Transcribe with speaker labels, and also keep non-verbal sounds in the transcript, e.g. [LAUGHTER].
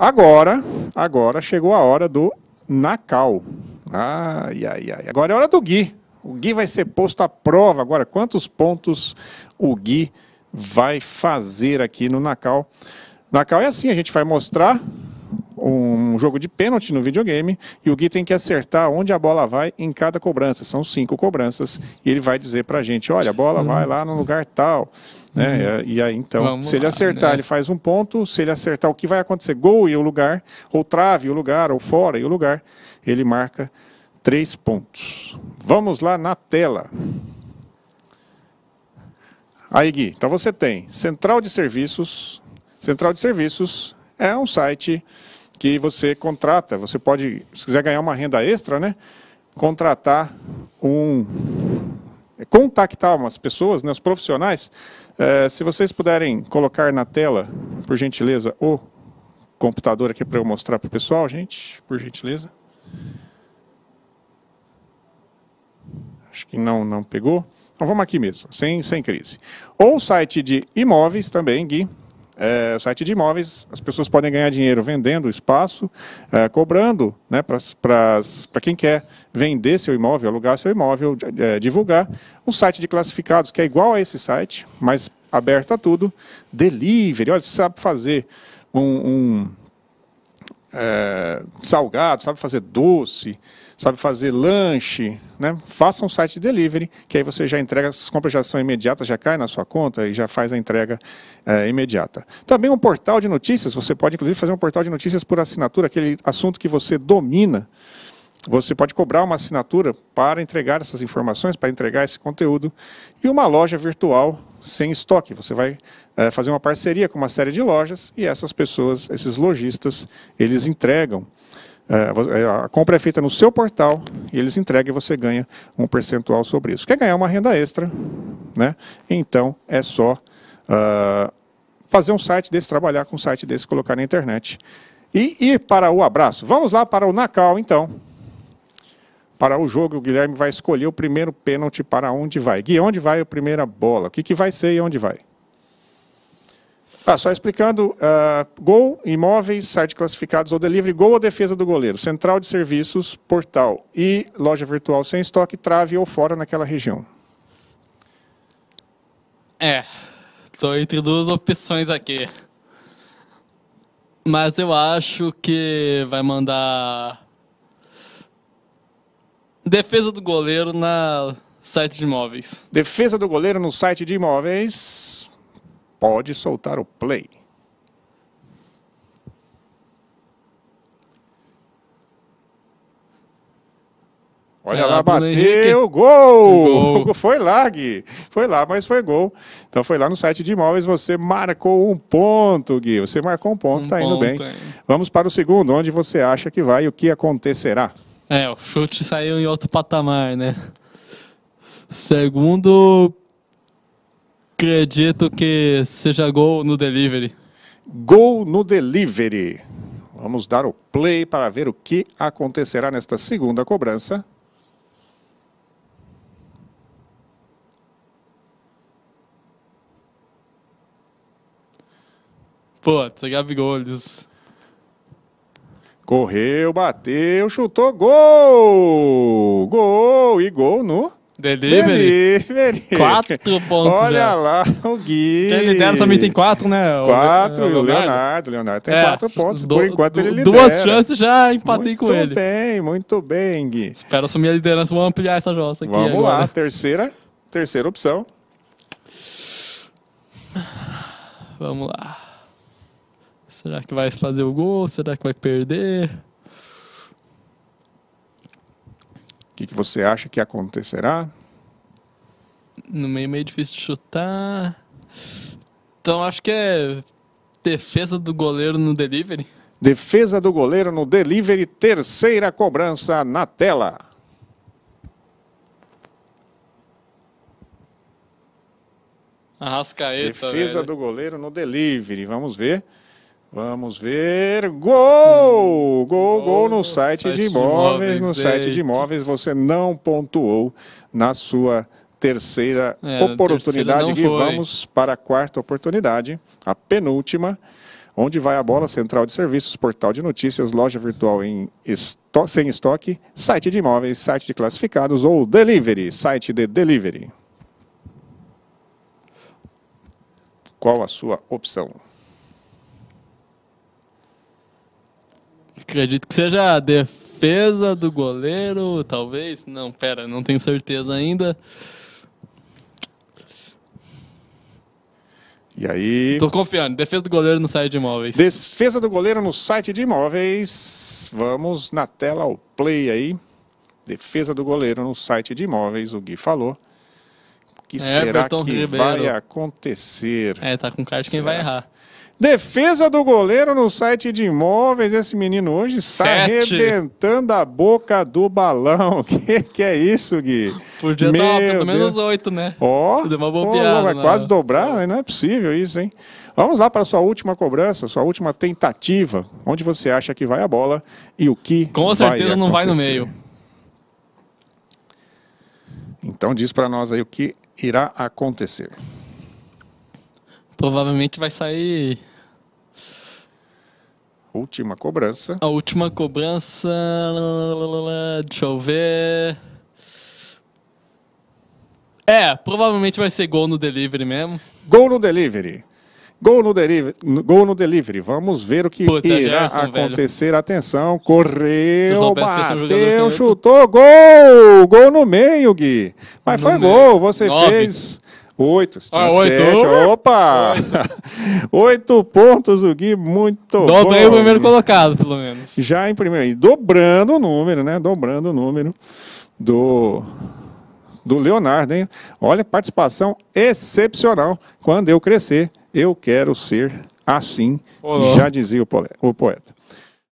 Speaker 1: Agora, agora chegou a hora do Nacal. Ai, ai, ai. Agora é hora do Gui. O Gui vai ser posto à prova. Agora, quantos pontos o Gui vai fazer aqui no Nacal? Nacal é assim, a gente vai mostrar um jogo de pênalti no videogame e o Gui tem que acertar onde a bola vai em cada cobrança. São cinco cobranças e ele vai dizer para a gente, olha, a bola vai lá no lugar tal. Né? Uhum. E aí, então, Vamos se ele lá, acertar, né? ele faz um ponto. Se ele acertar, o que vai acontecer? Gol e o lugar, ou trave e o lugar, ou fora e o lugar. Ele marca três pontos. Vamos lá na tela. Aí, Gui, então você tem central de serviços. Central de serviços é um site que você contrata. Você pode, se quiser ganhar uma renda extra, né, contratar um. contactar umas pessoas, né, os profissionais. É, se vocês puderem colocar na tela, por gentileza, o computador aqui para eu mostrar para o pessoal, gente, por gentileza. Acho que não, não pegou. Então vamos aqui mesmo, sem, sem crise. Ou o site de imóveis também, Gui é, site de imóveis, as pessoas podem ganhar dinheiro vendendo espaço, é, cobrando né, para quem quer vender seu imóvel, alugar seu imóvel, é, divulgar. Um site de classificados que é igual a esse site, mas aberto a tudo. Delivery, olha, você sabe fazer um, um é, salgado, sabe fazer doce, sabe fazer lanche, né? faça um site de delivery, que aí você já entrega, as compras já são imediatas, já cai na sua conta e já faz a entrega é, imediata. Também um portal de notícias, você pode inclusive fazer um portal de notícias por assinatura, aquele assunto que você domina. Você pode cobrar uma assinatura para entregar essas informações, para entregar esse conteúdo. E uma loja virtual sem estoque. Você vai é, fazer uma parceria com uma série de lojas e essas pessoas, esses lojistas, eles entregam. É, a compra é feita no seu portal, e eles entregam e você ganha um percentual sobre isso. Quer ganhar uma renda extra? Né? Então é só uh, fazer um site desse, trabalhar com um site desse, colocar na internet. E ir para o abraço. Vamos lá para o Nacal, então para o jogo, o Guilherme vai escolher o primeiro pênalti para onde vai. Gui, onde vai a primeira bola? O que, que vai ser e onde vai? Ah, só explicando, uh, gol, imóveis, site classificados ou delivery, gol ou defesa do goleiro, central de serviços, portal e loja virtual sem estoque, trave ou fora naquela região.
Speaker 2: É, estou entre duas opções aqui. Mas eu acho que vai mandar Defesa do goleiro na site de imóveis.
Speaker 1: Defesa do goleiro no site de imóveis. Pode soltar o play. Olha é, lá, bateu, gol! gol! [LAUGHS] Foi lá, Gui. Foi lá, mas foi gol. Então foi lá no site de imóveis, você marcou um ponto, Gui. Você marcou um ponto, um tá indo bem. Hein. Vamos para o segundo, onde você acha que vai e o que acontecerá.
Speaker 2: É, o chute saiu em outro patamar, né? Segundo, acredito que seja gol no delivery. Gol no delivery.
Speaker 1: Vamos dar o play para ver o que acontecerá nesta segunda cobrança.
Speaker 2: Putz, Gabigol, eles
Speaker 1: Correu, bateu, chutou, gol! Gol! E gol no Delivery. Delivery. Quatro pontos. Olha já. Né? lá, o Gui. Quem lidera também tem
Speaker 2: quatro, né? Quatro, o, Leonardo. Leonardo. Leonardo tem é, quatro pontos. Do, por enquanto do, ele lidera. Duas chances já empatei muito com ele. Muito bem, muito bem, Gui. Espero assumir a liderança. Vamos ampliar essa jossa aqui. Vamos agora. lá, terceira, terceira opção. Vamos lá. Será que vai fazer o gol? Será que vai perder? O que,
Speaker 1: que você acha que acontecerá?
Speaker 2: No meio meio difícil de chutar. Então acho que é defesa do goleiro no delivery.
Speaker 1: Defesa do goleiro no delivery, terceira cobrança na tela.
Speaker 2: Arrascaeta. Defesa velho.
Speaker 1: do goleiro no delivery. Vamos ver Vamos ver. Gol! Gol, gol, no site, site de, imóveis. de No site de imóveis você não pontuou na sua terceira é, oportunidade. e vamos para a quarta oportunidade, a penúltima, onde vai a bola central de serviços, portal de notícias, loja virtual em esto sem estoque, site de imóveis, site de classificados ou delivery, site de delivery. Qual a sua opção?
Speaker 2: Acredito que seja a defesa do goleiro, talvez. Não, pera, não tenho certeza ainda. E aí. Tô confiando. Defesa do goleiro no site de imóveis.
Speaker 1: Defesa do goleiro no site de imóveis. Vamos na tela ao play aí. Defesa do goleiro no site de imóveis, o Gui falou.
Speaker 2: O que é, será Berton que Ribeiro. vai
Speaker 1: acontecer?
Speaker 2: É, tá com cara de quem será? vai
Speaker 1: errar. Defesa do goleiro no site de imóveis. Esse menino hoje está Sete. arrebentando a boca do balão. [LAUGHS] Que que é isso, Gui? Podia Meu dar pelo menos
Speaker 2: oito, né? Ó, oh, Oh, vai né? quase
Speaker 1: dobrar, não é possível isso, hein? Vamos lá para a sua última cobrança, sua última tentativa. Onde você acha que vai a bola e o que Com certeza não vai no meio. Então diz para nós aí o que irá acontecer
Speaker 2: provavelmente vai sair Última cobrança. A última cobrança. Deixa eu ver. É, provavelmente vai ser gol no delivery mesmo.
Speaker 1: Gol no delivery. Gol no delivery. Gol no delivery. Vamos ver o que Puta, é irá Gerson, acontecer. Velho. Atenção, correu, bateu, é chutou, gol! Gol no meio, Gui. Mas no foi meio. gol, você Nove. fez Oito, tinha ah, oito. Sete, opa! Oito. [LAUGHS] oito pontos o Gui, muito Dobra bom. Dobra o primeiro colocado, pelo menos. Já em primeiro, dobrando o número, né? Dobrando o número do, do Leonardo, hein? Olha, participação excepcional. Quando eu crescer, eu quero ser assim, Olá. já dizia o poeta.